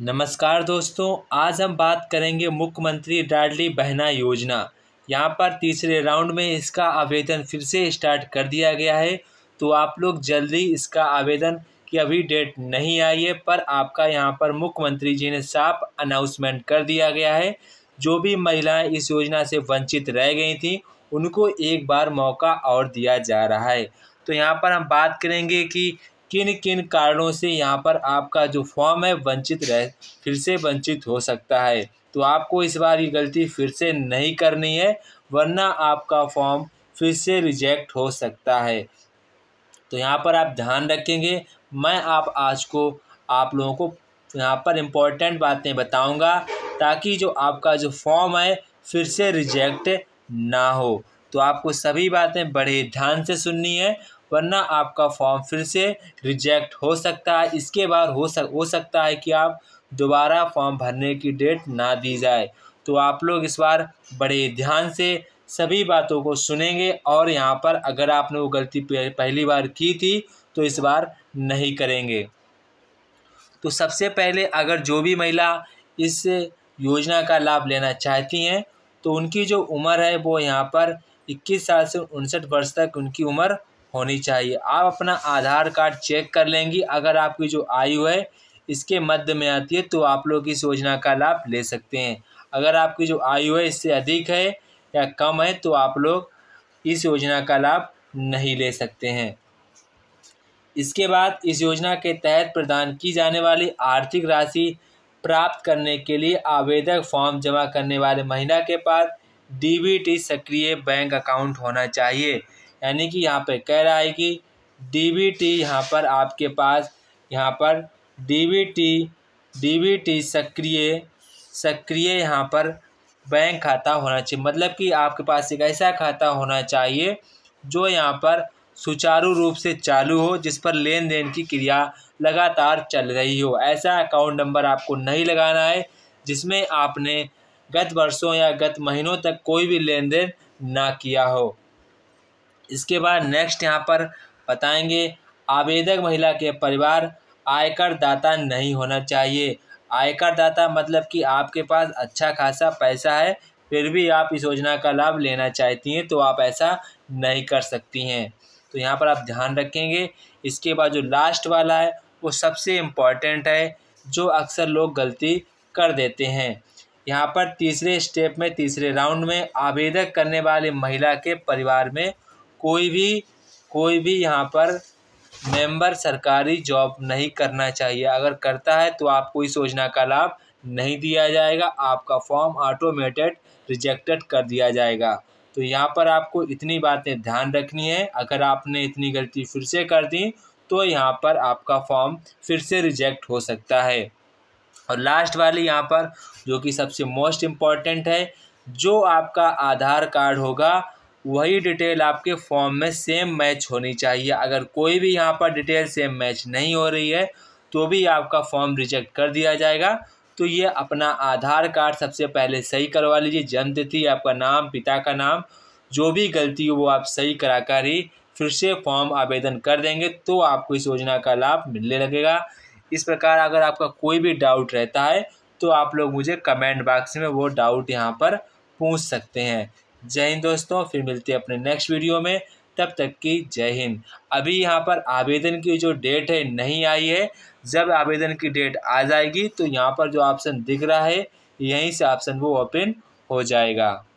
नमस्कार दोस्तों आज हम बात करेंगे मुख्यमंत्री डाडली बहना योजना यहाँ पर तीसरे राउंड में इसका आवेदन फिर से स्टार्ट कर दिया गया है तो आप लोग जल्दी इसका आवेदन की अभी डेट नहीं आई है पर आपका यहाँ पर मुख्यमंत्री जी ने साफ अनाउंसमेंट कर दिया गया है जो भी महिलाएं इस योजना से वंचित रह गई थी उनको एक बार मौका और दिया जा रहा है तो यहाँ पर हम बात करेंगे कि किन किन कारणों से यहाँ पर आपका जो फॉर्म है वंचित रह फिर से वंचित हो सकता है तो आपको इस बार ये गलती फिर से नहीं करनी है वरना आपका फॉर्म फिर से रिजेक्ट हो सकता है तो यहाँ पर आप ध्यान रखेंगे मैं आप आज को आप लोगों को यहाँ पर इम्पोर्टेंट बातें बताऊँगा ताकि जो आपका जो फॉर्म है फिर से रिजेक्ट ना हो तो आपको सभी बातें बड़े ध्यान से सुननी है वरना आपका फॉर्म फिर से रिजेक्ट हो सकता है इसके बाद हो सक हो सकता है कि आप दोबारा फॉर्म भरने की डेट ना दी जाए तो आप लोग इस बार बड़े ध्यान से सभी बातों को सुनेंगे और यहाँ पर अगर आपने वो गलती पहली बार की थी तो इस बार नहीं करेंगे तो सबसे पहले अगर जो भी महिला इस योजना का लाभ लेना चाहती हैं तो उनकी जो उम्र है वो यहाँ पर इक्कीस साल से उनसठ वर्ष तक उनकी उम्र होनी चाहिए आप अपना आधार कार्ड चेक कर लेंगी अगर आपकी जो आयु है इसके मध्य में आती है तो आप लोग इस योजना का लाभ ले सकते हैं अगर आपकी जो आयु है इससे अधिक है या कम है तो आप लोग इस योजना का लाभ नहीं ले सकते हैं इसके बाद इस योजना के तहत प्रदान की जाने वाली आर्थिक राशि प्राप्त करने के लिए आवेदक फॉर्म जमा करने वाले महिला के पास डीबीटी सक्रिय बैंक अकाउंट होना चाहिए यानी कि यहाँ पे कह रहा है कि डीबीटी यहाँ पर आपके पास यहाँ पर डीबीटी डीबीटी सक्रिय सक्रिय यहाँ पर बैंक खाता होना चाहिए मतलब कि आपके पास एक ऐसा खाता होना चाहिए जो यहाँ पर सुचारू रूप से चालू हो जिस पर लेन देन की क्रिया लगातार चल रही हो ऐसा अकाउंट नंबर आपको नहीं लगाना है जिसमें आपने गत वर्षों या गत महीनों तक कोई भी लेन देन ना किया हो इसके बाद नेक्स्ट यहाँ पर बताएंगे आवेदक महिला के परिवार आयकर दाता नहीं होना चाहिए आयकर दाता मतलब कि आपके पास अच्छा खासा पैसा है फिर भी आप इस योजना का लाभ लेना चाहती हैं तो आप ऐसा नहीं कर सकती हैं तो यहाँ पर आप ध्यान रखेंगे इसके बाद जो लास्ट वाला है वो सबसे इम्पॉर्टेंट है जो अक्सर लोग गलती कर देते हैं यहाँ पर तीसरे स्टेप में तीसरे राउंड में आवेदक करने वाले महिला के परिवार में कोई भी कोई भी यहाँ पर मेंबर सरकारी जॉब नहीं करना चाहिए अगर करता है तो आपको इस योजना का लाभ नहीं दिया जाएगा आपका फॉर्म ऑटोमेटेड रिजेक्टेड कर दिया जाएगा तो यहाँ पर आपको इतनी बातें ध्यान रखनी है अगर आपने इतनी गलती फिर से कर दी तो यहाँ पर आपका फॉर्म फिर से रिजेक्ट हो सकता है और लास्ट वाली यहाँ पर जो कि सबसे मोस्ट इम्पॉर्टेंट है जो आपका आधार कार्ड होगा वही डिटेल आपके फॉर्म में सेम मैच होनी चाहिए अगर कोई भी यहाँ पर डिटेल सेम मैच नहीं हो रही है तो भी आपका फॉर्म रिजेक्ट कर दिया जाएगा तो ये अपना आधार कार्ड सबसे पहले सही करवा लीजिए जन्म तिथि आपका नाम पिता का नाम जो भी गलती हो वो आप सही करा कर ही फिर से फॉर्म आवेदन कर देंगे तो आपको इस योजना का लाभ मिलने लगेगा इस प्रकार अगर आपका कोई भी डाउट रहता है तो आप लोग मुझे कमेंट बॉक्स में वो डाउट यहाँ पर पूछ सकते हैं जय हिंद दोस्तों फिर मिलते हैं अपने नेक्स्ट वीडियो में तब तक की जय हिंद अभी यहाँ पर आवेदन की जो डेट है नहीं आई है जब आवेदन की डेट आ जाएगी तो यहाँ पर जो ऑप्शन दिख रहा है यहीं से ऑप्शन वो ओपन हो जाएगा